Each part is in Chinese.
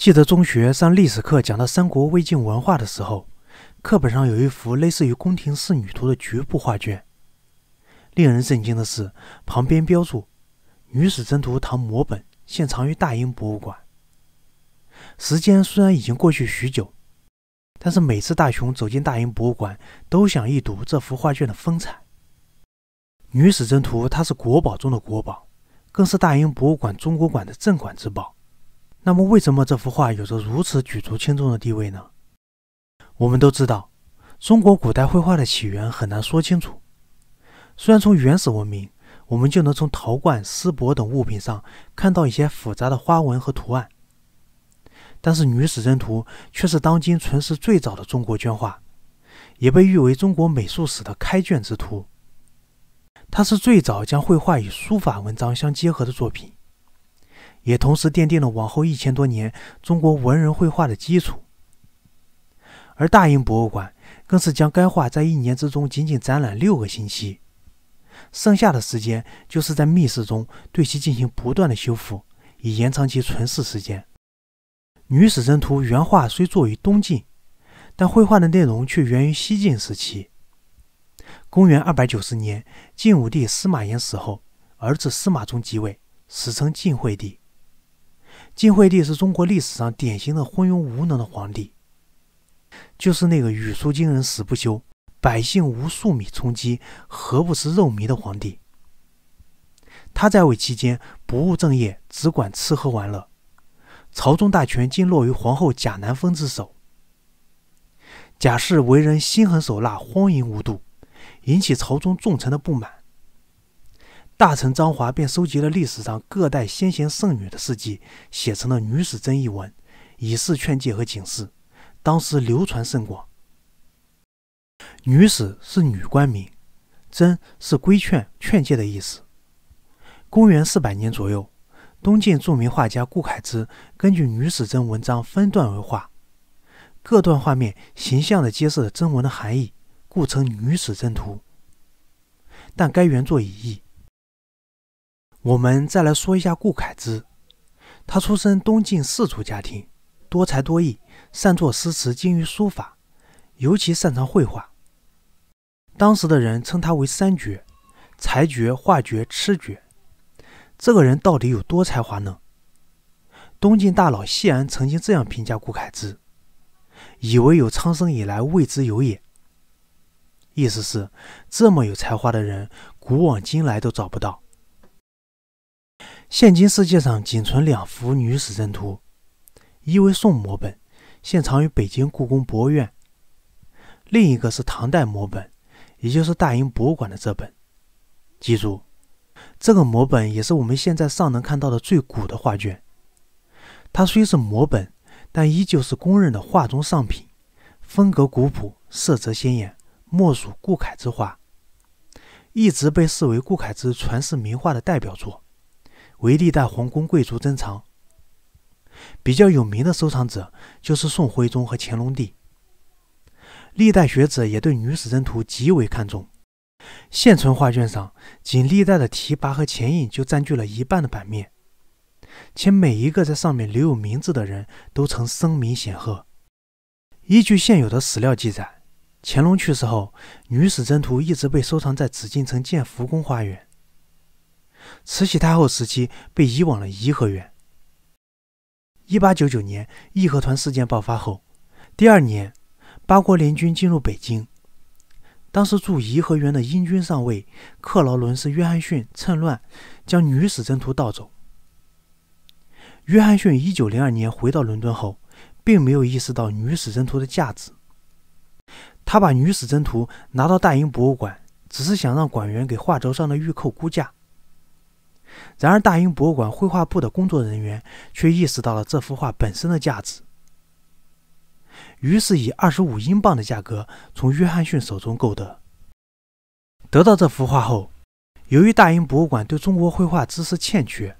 记得中学上历史课讲到三国魏晋文化的时候，课本上有一幅类似于《宫廷仕女图》的局部画卷。令人震惊的是，旁边标注“女史箴图唐摹本，现藏于大英博物馆”。时间虽然已经过去许久，但是每次大雄走进大英博物馆，都想一睹这幅画卷的风采。《女史箴图》它是国宝中的国宝，更是大英博物馆中国馆的镇馆之宝。那么，为什么这幅画有着如此举足轻重的地位呢？我们都知道，中国古代绘画的起源很难说清楚。虽然从原始文明，我们就能从陶罐、丝帛等物品上看到一些复杂的花纹和图案，但是《女史箴图》却是当今存世最早的中国绢画，也被誉为中国美术史的开卷之图。它是最早将绘画与书法、文章相结合的作品。也同时奠定了往后一千多年中国文人绘画的基础，而大英博物馆更是将该画在一年之中仅仅展览六个星期，剩下的时间就是在密室中对其进行不断的修复，以延长其存世时间。《女史箴图》原画虽作于东晋，但绘画的内容却源于西晋时期。公元二百九十年，晋武帝司马炎死后，儿子司马衷即位，史称晋惠帝。晋惠帝是中国历史上典型的昏庸无能的皇帝，就是那个“语出惊人死不休，百姓无数米充饥，何不食肉糜”的皇帝。他在位期间不务正业，只管吃喝玩乐，朝中大权尽落于皇后贾南风之手。贾氏为人心狠手辣、荒淫无度，引起朝中重臣的不满。大臣张华便收集了历史上各代先贤圣女的事迹，写成了《女史箴》一文，以示劝诫和警示。当时流传甚广。女史是女官名，箴是规劝、劝诫的意思。公元四百年左右，东晋著名画家顾恺之根据《女史箴》文章分段为画，各段画面形象地揭示了箴文的含义，故称《女史箴图》。但该原作已佚。我们再来说一下顾恺之，他出身东晋士族家庭，多才多艺，善作诗词，精于书法，尤其擅长绘画。当时的人称他为“三绝”，才绝、画绝、痴绝。这个人到底有多才华呢？东晋大佬谢安曾经这样评价顾恺之：“以为有苍生以来未之有也。”意思是，这么有才华的人，古往今来都找不到。现今世界上仅存两幅《女史箴图》，一为宋摹本，现藏于北京故宫博物院；另一个是唐代摹本，也就是大英博物馆的这本。记住，这个摹本也是我们现在尚能看到的最古的画卷。它虽是摹本，但依旧是公认的画中上品，风格古朴，色泽鲜艳，莫属顾恺之画，一直被视为顾恺之传世名画的代表作。为历代皇宫贵族珍藏，比较有名的收藏者就是宋徽宗和乾隆帝。历代学者也对《女史箴图》极为看重。现存画卷上，仅历代的题跋和前印就占据了一半的版面，且每一个在上面留有名字的人都曾声名显赫。依据现有的史料记载，乾隆去世后，《女史箴图》一直被收藏在紫禁城建福宫花园。慈禧太后时期被移往了颐和园。一八九九年义和团事件爆发后，第二年八国联军进入北京。当时驻颐和园的英军上尉克劳伦斯·约翰逊趁乱将女史箴图盗走。约翰逊一九零二年回到伦敦后，并没有意识到女史箴图的价值，他把女史箴图拿到大英博物馆，只是想让馆员给画轴上的玉扣估价。然而，大英博物馆绘画部的工作人员却意识到了这幅画本身的价值，于是以二十五英镑的价格从约翰逊手中购得。得到这幅画后，由于大英博物馆对中国绘画知识欠缺，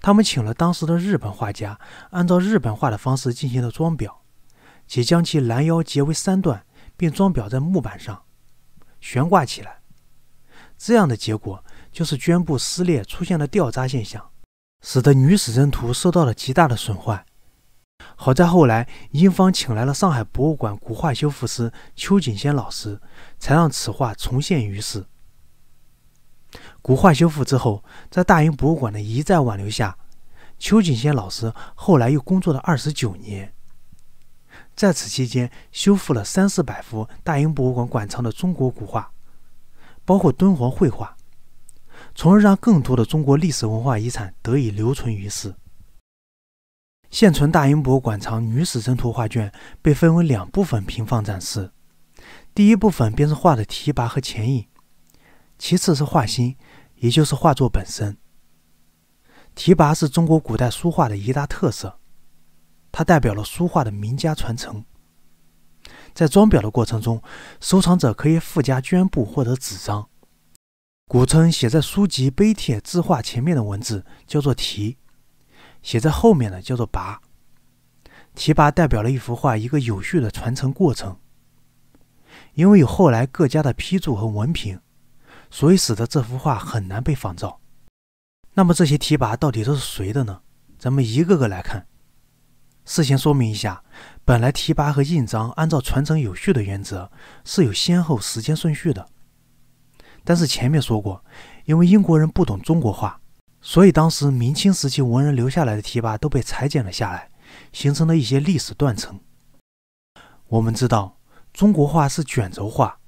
他们请了当时的日本画家，按照日本画的方式进行了装裱，且将其拦腰截为三段，并装裱在木板上悬挂起来。这样的结果。就是绢布撕裂，出现了掉渣现象，使得女史箴图受到了极大的损坏。好在后来英方请来了上海博物馆古画修复师邱锦先老师，才让此画重现于世。古画修复之后，在大英博物馆的一再挽留下，邱锦先老师后来又工作了二十九年，在此期间修复了三四百幅大英博物馆馆藏的中国古画，包括敦煌绘画。从而让更多的中国历史文化遗产得以留存于世。现存大英博物馆藏《女史箴图》画卷被分为两部分平放展示，第一部分便是画的提拔和前引，其次是画心，也就是画作本身。提拔是中国古代书画的一大特色，它代表了书画的名家传承。在装裱的过程中，收藏者可以附加绢布或者纸张。古称写在书籍、碑帖、字画前面的文字叫做题，写在后面的叫做跋。题跋代表了一幅画一个有序的传承过程，因为有后来各家的批注和文凭，所以使得这幅画很难被仿造。那么这些题跋到底都是谁的呢？咱们一个个来看。事先说明一下，本来提跋和印章按照传承有序的原则是有先后时间顺序的。但是前面说过，因为英国人不懂中国画，所以当时明清时期文人留下来的题跋都被裁剪了下来，形成了一些历史断层。我们知道，中国画是卷轴画，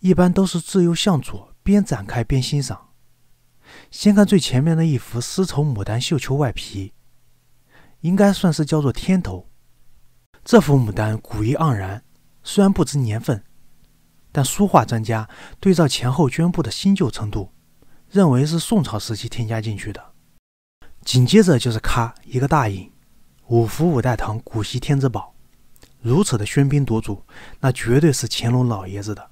一般都是自右向左边展开边欣赏。先看最前面的一幅丝绸牡丹绣球外皮，应该算是叫做天头。这幅牡丹古意盎然，虽然不知年份。但书画专家对照前后绢布的新旧程度，认为是宋朝时期添加进去的。紧接着就是“咔”一个大印，“五福五代堂古稀天之宝”，如此的喧宾夺主，那绝对是乾隆老爷子的。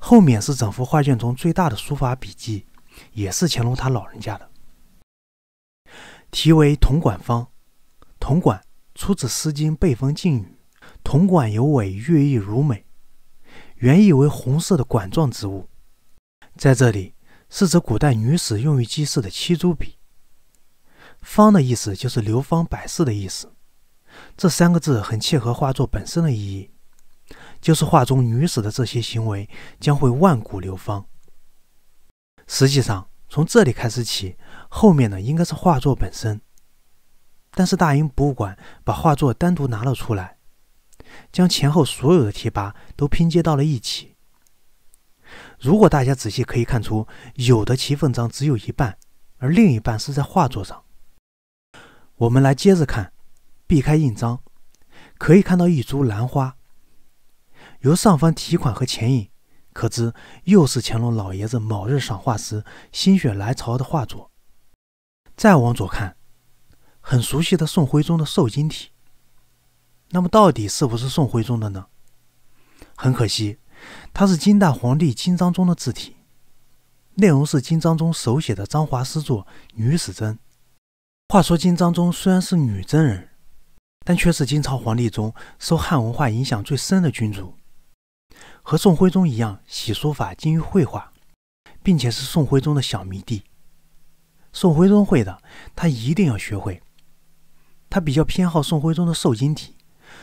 后面是整幅画卷中最大的书法笔记，也是乾隆他老人家的，题为“铜管方”。铜管出自《诗经·背风·静女》，铜管有尾，乐意如美。原意为红色的管状植物，在这里是指古代女史用于记事的七珠笔。方的意思就是流芳百世的意思，这三个字很切合画作本身的意义，就是画中女史的这些行为将会万古流芳。实际上，从这里开始起，后面的应该是画作本身，但是大英博物馆把画作单独拿了出来。将前后所有的提跋都拼接到了一起。如果大家仔细可以看出，有的齐缝章只有一半，而另一半是在画作上。我们来接着看，避开印章，可以看到一株兰花。由上方题款和前印可知，又是乾隆老爷子某日赏画时心血来潮的画作。再往左看，很熟悉的宋徽宗的瘦金体。那么到底是不是宋徽宗的呢？很可惜，它是金代皇帝金章宗的字体，内容是金章宗手写的章华诗作《女史箴》。话说金章宗虽然是女真人，但却是金朝皇帝中受汉文化影响最深的君主，和宋徽宗一样，喜书法精于绘画，并且是宋徽宗的小迷弟。宋徽宗会的，他一定要学会。他比较偏好宋徽宗的瘦金体。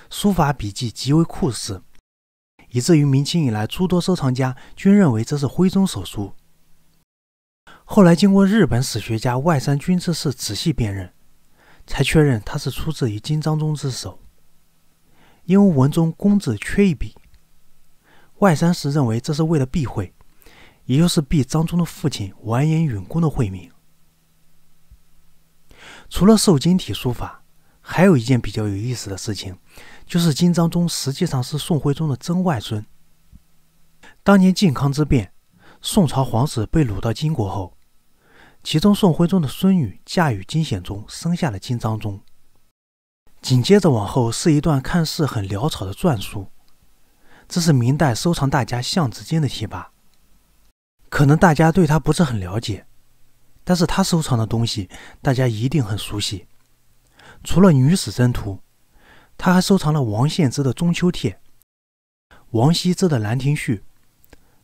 书法笔迹极为酷似，以至于明清以来诸多收藏家均认为这是徽宗手书。后来经过日本史学家外山君之士仔细辨认，才确认它是出自于金章宗之手。因为文中“公”字缺一笔，外山氏认为这是为了避讳，也就是避章宗的父亲完颜允恭的讳名。除了瘦金体书法，还有一件比较有意思的事情，就是金章宗实际上是宋徽宗的曾外孙。当年靖康之变，宋朝皇室被掳到金国后，其中宋徽宗的孙女嫁与金显宗，生下了金章宗。紧接着往后是一段看似很潦草的篆书，这是明代收藏大家项子京的题跋。可能大家对他不是很了解，但是他收藏的东西，大家一定很熟悉。除了《女史箴图》，他还收藏了王献之的《中秋帖》、王羲之的《兰亭序》、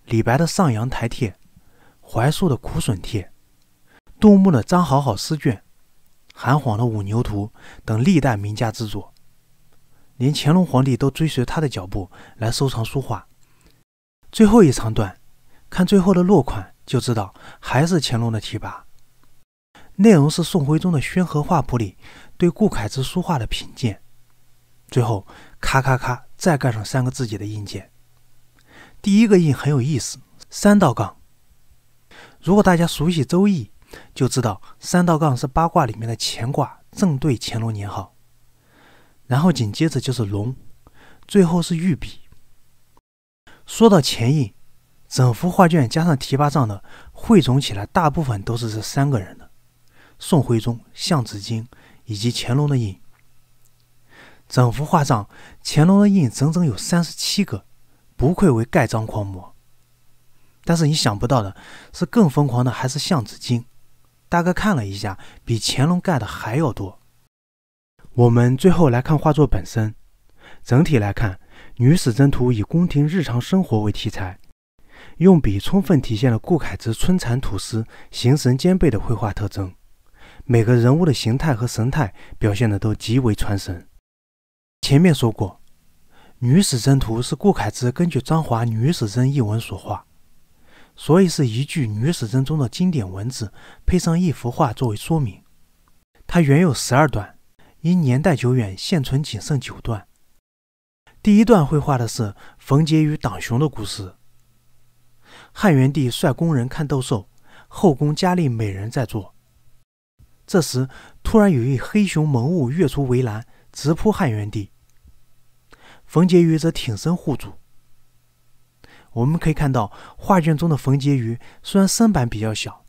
李白的《上阳台帖》、怀素的《苦笋帖》、杜牧的《张好好诗卷》、韩滉的《五牛图》等历代名家之作。连乾隆皇帝都追随他的脚步来收藏书画。最后一长段，看最后的落款就知道，还是乾隆的题跋。内容是宋徽宗的《宣和画谱》里对顾恺之书画的品鉴。最后，咔咔咔，再盖上三个自己的印鉴。第一个印很有意思，三道杠。如果大家熟悉《周易》，就知道三道杠是八卦里面的乾卦，正对乾隆年号。然后紧接着就是龙，最后是御笔。说到前印，整幅画卷加上提拔上的汇总起来，大部分都是这三个人的。宋徽宗相子经》以及乾隆的印，整幅画上乾隆的印整整有三十七个，不愧为盖章狂魔。但是你想不到的是，更疯狂的还是相子经》，大概看了一下，比乾隆盖的还要多。我们最后来看画作本身，整体来看，《女史箴图》以宫廷日常生活为题材，用笔充分体现了顾恺之“春蚕吐丝，形神兼备”的绘画特征。每个人物的形态和神态表现的都极为传神。前面说过，《女史箴图》是顾恺之根据张华《女史箴》一文所画，所以是一句《女史箴》中的经典文字配上一幅画作为说明。它原有十二段，因年代久远，现存仅剩九段。第一段绘画的是冯杰与党雄的故事。汉元帝率宫人看斗兽，后宫佳丽美人在座。这时，突然有一黑熊猛物跃出围栏，直扑汉元帝。冯婕妤则挺身护主。我们可以看到，画卷中的冯婕妤虽然身板比较小，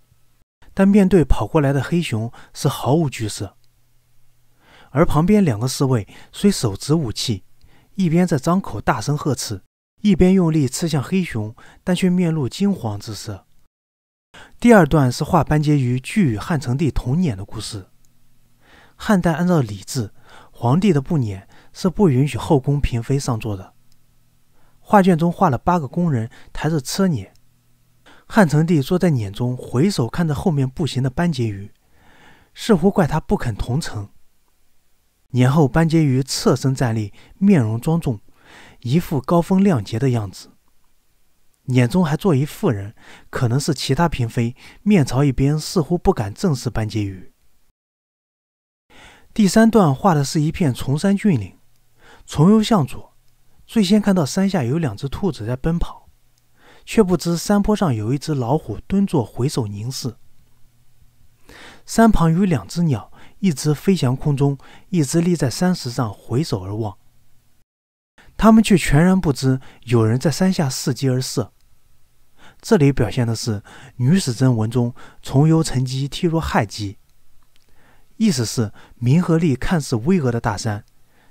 但面对跑过来的黑熊是毫无惧色。而旁边两个侍卫虽手执武器，一边在张口大声呵斥，一边用力刺向黑熊，但却面露惊惶之色。第二段是画班婕妤拒与汉成帝同辇的故事。汉代按照礼制，皇帝的不辇是不允许后宫嫔妃上座的。画卷中画了八个宫人抬着车辇，汉成帝坐在辇中，回首看着后面步行的班婕妤，似乎怪他不肯同乘。年后班婕妤侧身站立，面容庄重，一副高风亮节的样子。眼中还坐一妇人，可能是其他嫔妃，面朝一边，似乎不敢正视班婕妤。第三段画的是一片崇山峻岭，从右向左，最先看到山下有两只兔子在奔跑，却不知山坡上有一只老虎蹲坐，回首凝视。山旁有两只鸟，一只飞翔空中，一只立在山石上回首而望。他们却全然不知有人在山下伺机而射。这里表现的是《女史箴文》中“重游沉积，踢若骇积”，意思是名和利看似巍峨的大山，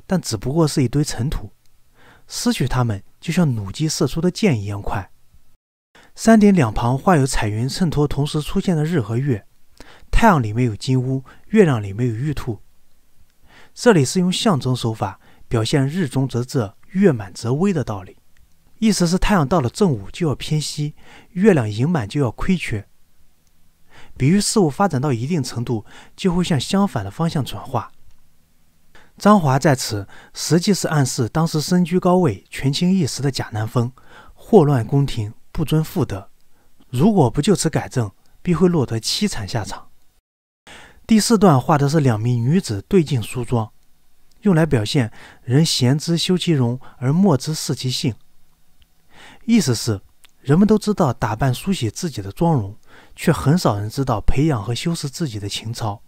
但只不过是一堆尘土，失去它们就像弩机射出的箭一样快。山顶两旁画有彩云衬托，同时出现的日和月，太阳里面有金乌，月亮里面有玉兔。这里是用象征手法表现“日中则仄，月满则微的道理。意思是太阳到了正午就要偏西，月亮盈满就要亏缺。比喻事物发展到一定程度，就会向相反的方向转化。张华在此实际是暗示当时身居高位、权倾一时的贾南风祸乱宫廷、不遵妇德，如果不就此改正，必会落得凄惨下场。第四段画的是两名女子对镜梳妆，用来表现人贤之修其容，而莫之视其性。意思是，人们都知道打扮、梳洗自己的妆容，却很少人知道培养和修饰自己的情操。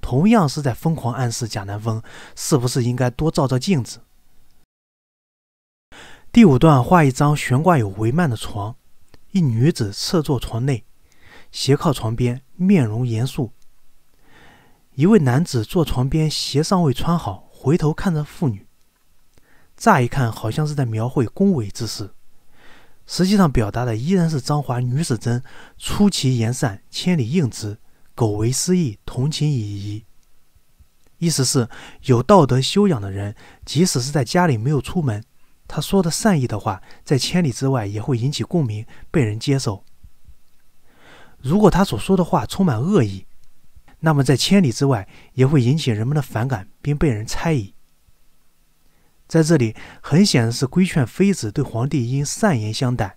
同样是在疯狂暗示贾南风是不是应该多照照镜子。第五段画一张悬挂有帷幔的床，一女子侧坐床内，斜靠床边，面容严肃。一位男子坐床边，鞋尚未穿好，回头看着妇女。乍一看，好像是在描绘恭维之事。实际上表达的依然是张华《女子箴》，出其言善，千里应之；苟为失意，同情以疑。意思是有道德修养的人，即使是在家里没有出门，他说的善意的话，在千里之外也会引起共鸣，被人接受。如果他所说的话充满恶意，那么在千里之外也会引起人们的反感，并被人猜疑。在这里，很显然是规劝妃子对皇帝应善言相待，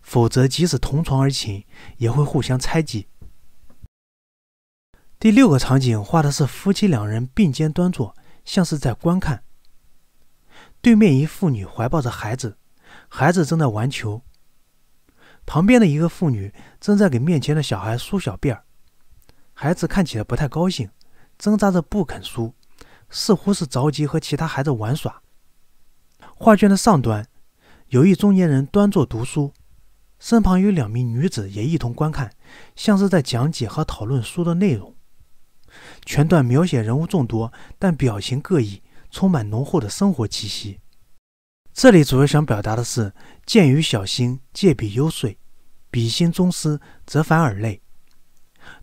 否则即使同床而寝，也会互相猜忌。第六个场景画的是夫妻两人并肩端坐，像是在观看。对面一妇女怀抱着孩子，孩子正在玩球。旁边的一个妇女正在给面前的小孩梳小辫儿，孩子看起来不太高兴，挣扎着不肯梳，似乎是着急和其他孩子玩耍。画卷的上端有一中年人端坐读书，身旁有两名女子也一同观看，像是在讲解和讨论书的内容。全段描写人物众多，但表情各异，充满浓厚的生活气息。这里主要想表达的是：见于小心，借笔忧邃，比心中思，则反耳累。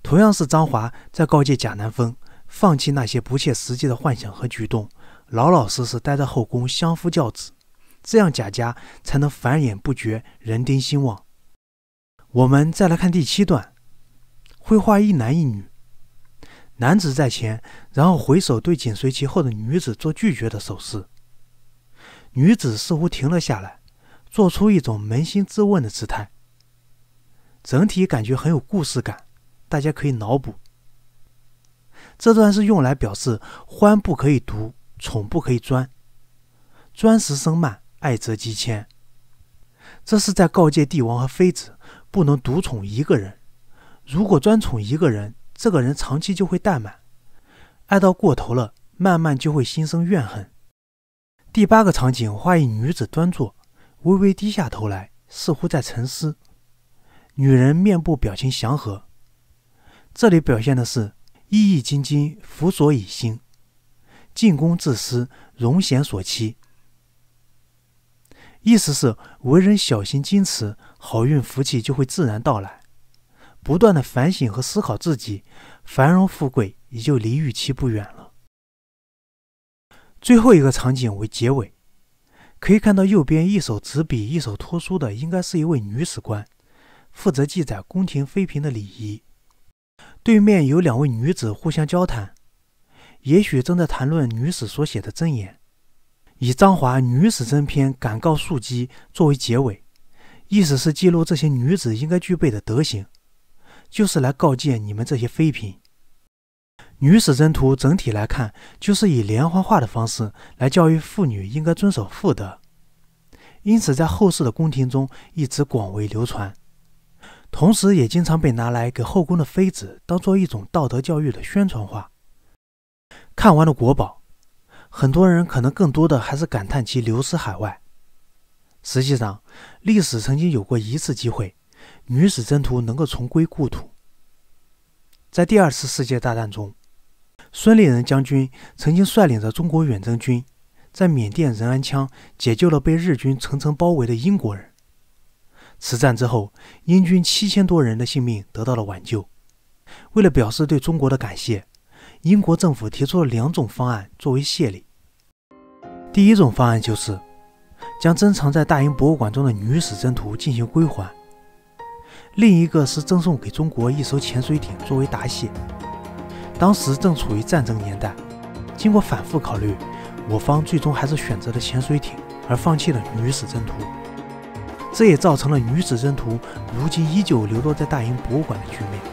同样是张华在告诫贾南风，放弃那些不切实际的幻想和举动。老老实实待在后宫，相夫教子，这样贾家才能繁衍不绝，人丁兴旺。我们再来看第七段，绘画一男一女，男子在前，然后回首对紧随其后的女子做拒绝的手势，女子似乎停了下来，做出一种扪心自问的姿态。整体感觉很有故事感，大家可以脑补。这段是用来表示欢不可以读，宠不可以专，专时生慢，爱则积迁。这是在告诫帝王和妃子不能独宠一个人。如果专宠一个人，这个人长期就会怠慢，爱到过头了，慢慢就会心生怨恨。第八个场景画一女子端坐，微微低下头来，似乎在沉思。女人面部表情祥和，这里表现的是“意意津津，辅佐以心”。进宫自私，容贤所期。意思是为人小心矜持，好运福气就会自然到来。不断的反省和思考自己，繁荣富贵也就离预期不远了。最后一个场景为结尾，可以看到右边一手执笔，一手托书的应该是一位女史官，负责记载宫廷妃嫔的礼仪。对面有两位女子互相交谈。也许正在谈论女史所写的箴言，以张华《女史箴篇》“感告庶姬”作为结尾，意思是记录这些女子应该具备的德行，就是来告诫你们这些妃嫔。《女史箴图》整体来看，就是以连环画的方式来教育妇女应该遵守妇德，因此在后世的宫廷中一直广为流传，同时也经常被拿来给后宫的妃子当做一种道德教育的宣传画。看完了国宝，很多人可能更多的还是感叹其流失海外。实际上，历史曾经有过一次机会，女史箴图能够重归故土。在第二次世界大战中，孙立人将军曾经率领着中国远征军，在缅甸仁安羌解救了被日军层层包围的英国人。此战之后，英军七千多人的性命得到了挽救。为了表示对中国的感谢。英国政府提出了两种方案作为谢礼，第一种方案就是将珍藏在大英博物馆中的《女史箴图》进行归还，另一个是赠送给中国一艘潜水艇作为答谢。当时正处于战争年代，经过反复考虑，我方最终还是选择了潜水艇，而放弃了《女史箴图》，这也造成了《女史箴图》如今依旧流落在大英博物馆的局面。